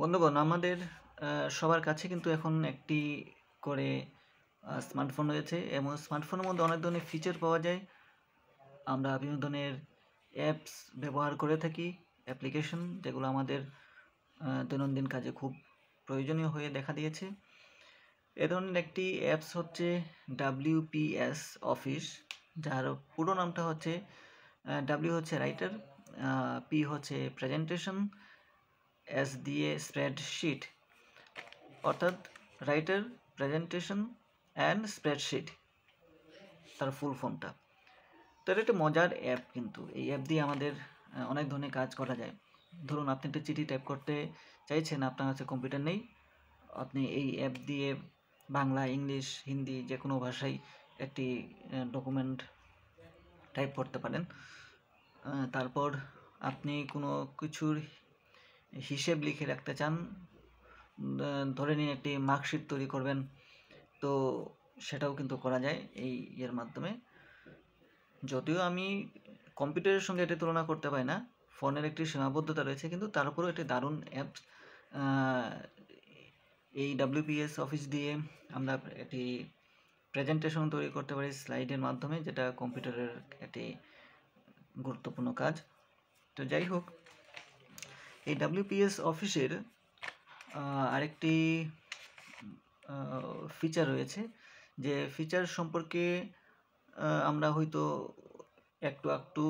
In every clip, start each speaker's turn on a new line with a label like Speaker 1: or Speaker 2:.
Speaker 1: বন্ধুগণ আমাদের সবার কাছে কিন্তু এখন একটি করে স্মার্টফোন রয়েছে এবং স্মার্টফোনের মধ্যে অনেক ধরনের ফিচার পাওয়া যায় আমরা বিভিন্ন ধরনের অ্যাপস ব্যবহার করে থাকি অ্যাপ্লিকেশন যেগুলো আমাদের দৈনন্দিন কাজে খুব প্রয়োজনীয় হয়ে দেখা দিয়েছে এ ধরনের একটি অ্যাপস হচ্ছে ডাব্লিউপিএস অফিস যার পুরো নামটা হচ্ছে ডাব্লিউ হচ্ছে রাইটার পি হচ্ছে প্রেজেন্টেশন এস দিয়ে স্প্রেডশিট অর্থাৎ রাইটার প্রেজেন্টেশন অ্যান্ড স্প্রেডশিট তার ফুল ফর্মটা তো এটা একটা মজার অ্যাপ কিন্তু এই অ্যাপ দিয়ে আমাদের অনেক ধরনের কাজ করা যায় ধরুন আপনি একটা চিঠি টাইপ করতে চাইছেন আপনার কাছে কম্পিউটার নেই আপনি এই অ্যাপ দিয়ে বাংলা ইংলিশ হিন্দি যে কোনো ভাষায় একটি ডকুমেন্ট টাইপ করতে পারেন তারপর আপনি কোনো কিছুর হিসেব লিখে রাখতে চান ধরে নিন একটি মার্কশিট তৈরি করবেন তো সেটাও কিন্তু করা যায় এই ইয়ের মাধ্যমে যদিও আমি কম্পিউটারের সঙ্গে এটি তুলনা করতে পারি না ফোনের একটি সীমাবদ্ধতা রয়েছে কিন্তু তার উপরেও একটি দারুণ অ্যাপস এই ডাব্লিউপিএস অফিস দিয়ে আমরা একটি প্রেজেন্টেশন তৈরি করতে পারি স্লাইডের মাধ্যমে যেটা কম্পিউটারের একটি গুরুত্বপূর্ণ কাজ তো যাই হোক এই ডাব্লিউপিএস অফিসের আরেকটি ফিচার রয়েছে যে ফিচার সম্পর্কে আমরা হয়তো একটু একটু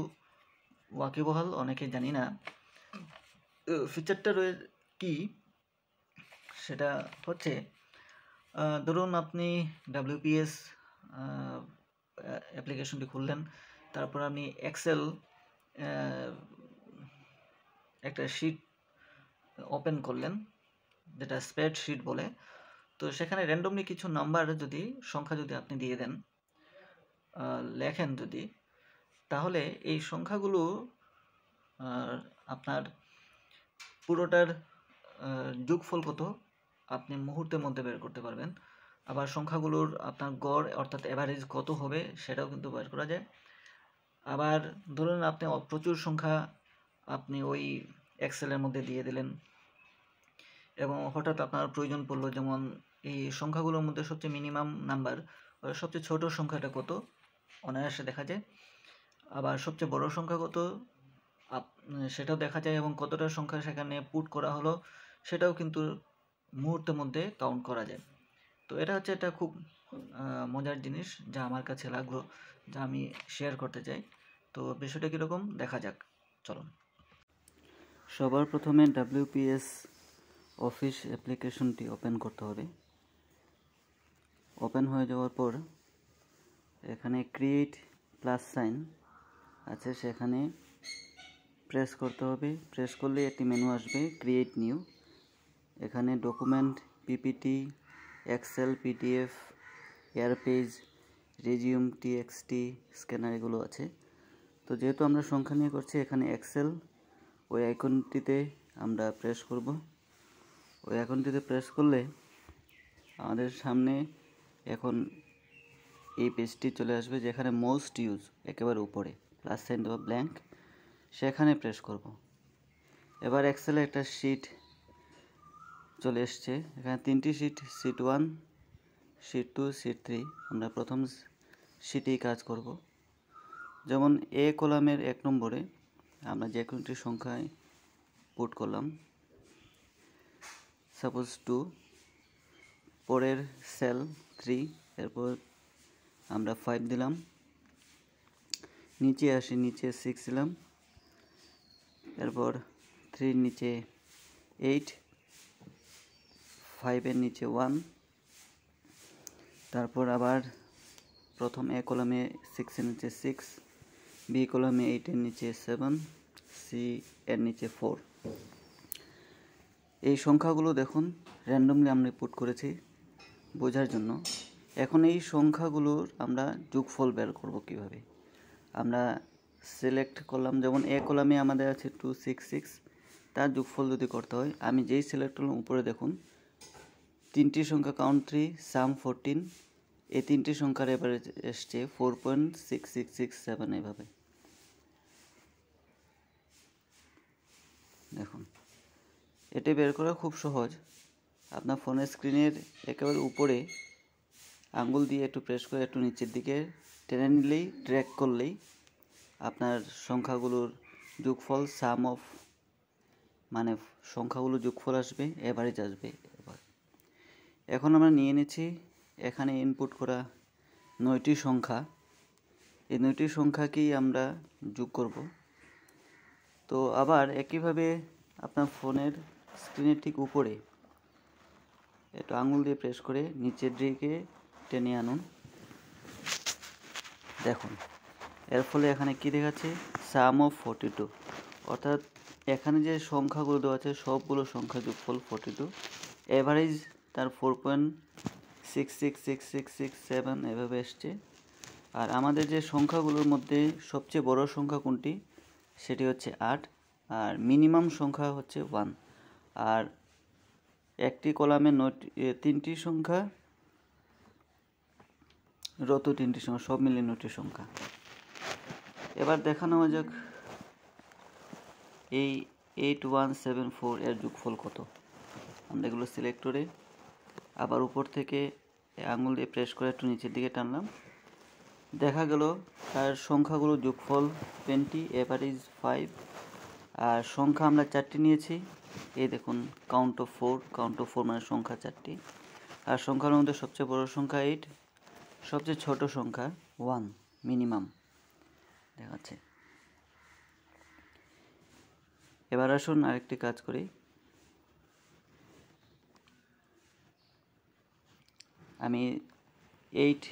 Speaker 1: ওয়াকিবহাল অনেকে জানি না ফিচারটা রয়ে কি সেটা হচ্ছে ধরুন আপনি ডাব্লিউপিএস অ্যাপ্লিকেশনটি খুললেন তারপর আপনি এক্সেল একটা শিট ওপেন করলেন যেটা স্প্রেডশিট বলে তো সেখানে র্যান্ডমলি কিছু নাম্বার যদি সংখ্যা যদি আপনি দিয়ে দেন লেখেন যদি তাহলে এই সংখ্যাগুলো আপনার পুরোটার যোগফল কত আপনি মুহূর্তের মধ্যে বের করতে পারবেন আবার সংখ্যাগুলোর আপনার গড় অর্থাৎ অ্যাভারেজ কত হবে সেটাও কিন্তু বের করা যায় আবার ধরুন আপনি প্রচুর সংখ্যা আপনি ওই এক্সেলের মধ্যে দিয়ে দিলেন এবং হঠাৎ আপনার প্রয়োজন পড়লো যেমন এই সংখ্যাগুলোর মধ্যে সবচেয়ে মিনিমাম নাম্বার সবচেয়ে ছোট সংখ্যাটা কত অনায়াসে দেখা যায় আবার সবচেয়ে বড় সংখ্যা কত সেটাও দেখা যায় এবং কতটা সংখ্যা সেখানে পুট করা হলো সেটাও কিন্তু মুহূর্তের মধ্যে কাউন্ট করা যায় তো এটা হচ্ছে একটা খুব মজার জিনিস যা আমার কাছে লাগলো যা আমি শেয়ার করতে চাই তো বিষয়টা কীরকম দেখা যাক চলুন সবার প্রথমে ডাব্লিউপিএস অফিস অ্যাপ্লিকেশনটি ওপেন করতে হবে ওপেন হয়ে যাওয়ার পর এখানে ক্রিয়েট প্লাস সাইন আছে সেখানে প্রেস করতে হবে প্রেস করলে একটি মেনু আসবে ক্রিয়েট নিউ এখানে ডকুমেন্ট পিপিটি এক্সেল পিডিএফ এয়ারপেজ রেজিউম টিএক্সটি স্ক্যানার এগুলো আছে তো যেহেতু আমরা সংখ্যা নিয়ে করছি এখানে এক্সেল ওই আইকনটিতে আমরা প্রেস করব ওই আইকনটিতে প্রেস করলে আমাদের সামনে এখন এই পেজটি চলে আসবে যেখানে মোস্ট ইউজ একেবারে উপরে প্লাস সাইন বা ব্ল্যাঙ্ক সেখানে প্রেস করব এবার এক্সেলে একটা শিট চলে এসছে এখানে তিনটি sheet sheet one sheet two sheet three আমরা প্রথম শিটেই কাজ করব যেমন এ কলামের এক নম্বরে আমরা যে কোনো একটি সংখ্যায় পুট করলাম সাপোজ টু পরের সেল থ্রি এরপর আমরা ফাইভ দিলাম নিচে আসি নিচে সিক্স দিলাম এরপর থ্রির নিচে এইট ফাইভের নিচে ওয়ান তারপর আবার প্রথম এ কলমে সিক্সের নিচে সিক্স বি কলামে এইটের নিচে সেভেন সি এর নিচে ফোর এই সংখ্যাগুলো দেখুন র্যান্ডমলি আমরা পুট করেছি বোঝার জন্য এখন এই সংখ্যাগুলোর আমরা যোগফল বের করব কিভাবে আমরা সিলেক্ট করলাম যেমন এ কলামে আমাদের আছে টু সিক্স সিক্স তার যোগফল যদি করতে হয় আমি যেই সিলেক্ট করলাম উপরে দেখুন তিনটি সংখ্যা কাউন্ট থ্রি সাম ফোরটিন এই তিনটি সংখ্যার এবারে এসছে four point six six six seven এভাবে দেখুন এটি বের করা খুব সহজ আপনার ফোনের স্ক্রিনের একেবারে উপরে আঙ্গুল দিয়ে একটু প্রেস করে একটু নিচের দিকে টেনে নিলেই ট্র্যাক করলেই আপনার সংখ্যাগুলোর যোগফল সাম অফ মানে সংখ্যাগুলো যোগফল আসবে এভারেজ আসবে এবার এখন আমরা নিয়ে নিচ্ছি এখানে ইনপুট করা নয়টি সংখ্যা এই নয়টি সংখ্যাকেই আমরা যোগ করব তো আবার একইভাবে আপনার ফোনের স্ক্রিনের ঠিক উপরে একটু আঙুল দিয়ে প্রেস করে নিচের দিকে টেনে আনুন দেখুন এর ফলে এখানে কি দেখাচ্ছে সাম অফ ফোর্টি টু অর্থাৎ এখানে যে সংখ্যাগুলো দেওয়া আছে সবগুলো সংখ্যা যোগফল ফোর্টি টু অ্যাভারেজ তার four point six six six six six seven এভাবে এসছে আর আমাদের যে সংখ্যাগুলোর মধ্যে সবচেয়ে বড় সংখ্যা কোনটি সেটি হচ্ছে আট আর মিনিমাম সংখ্যা হচ্ছে ওয়ান আর একটি কলামে নয়টি তিনটি সংখ্যা রত তিনটি সংখ্যা সব মিলিয়ে নয়টি সংখ্যা এবার দেখানো হয় যাক এই এইট ওয়ান সেভেন ফোর এর যোগফল কত আমরা এগুলো সিলেক্ট করে আবার উপর থেকে এই আঙুল দিয়ে প্রেস করে একটু নিচের দিকে টানলাম দেখা গেল তার সংখ্যাগুলো যোগফল টোয়েন্টি এভারেজ ফাইভ আর সংখ্যা আমরা চারটি নিয়েছি এই দেখুন count of four count of four মানে সংখ্যা চারটি আর সংখ্যার মধ্যে সবচেয়ে বড় সংখ্যা এইট সবচেয়ে ছোট সংখ্যা ওয়ান মিনিমাম দেখাচ্ছে এবার আসুন আরেকটি কাজ করি আমি এইট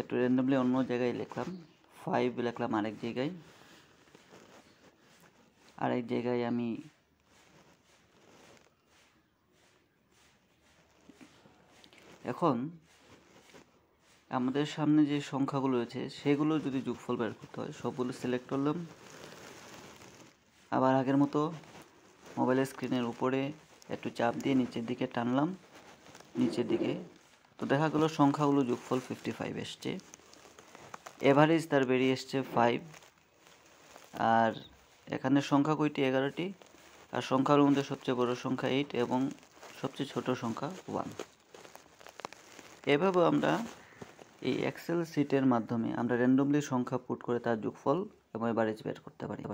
Speaker 1: একটু র্যান্ডামলি অন্য জায়গায় লিখলাম ফাইভ লিখলাম আরেক জায়গায় আরেক জায়গায় আমি এখন আমাদের সামনে যে সংখ্যাগুলো রয়েছে সেগুলো যদি যোগফল বের করতে হয় সবগুলো সিলেক্ট করলাম আবার আগের মতো মোবাইলের স্ক্রিনের উপরে একটু চাপ দিয়ে নিচের দিকে টানলাম নিচের দিকে তো দেখা গেলো সংখ্যাগুলো যোগফল ফিফটি ফাইভ এসছে এভারেজ তার বেরিয়ে এসছে ফাইভ আর এখানে সংখ্যা কইটি এগারোটি আর সংখ্যার মধ্যে সবচেয়ে বড় সংখ্যা এইট এবং সবচেয়ে ছোট সংখ্যা ওয়ান এভাবে আমরা এই এক্সেল সিটের মাধ্যমে আমরা র্যান্ডমলি সংখ্যা পুট করে তার যোগফল এবং এভারেজ বের করতে পারি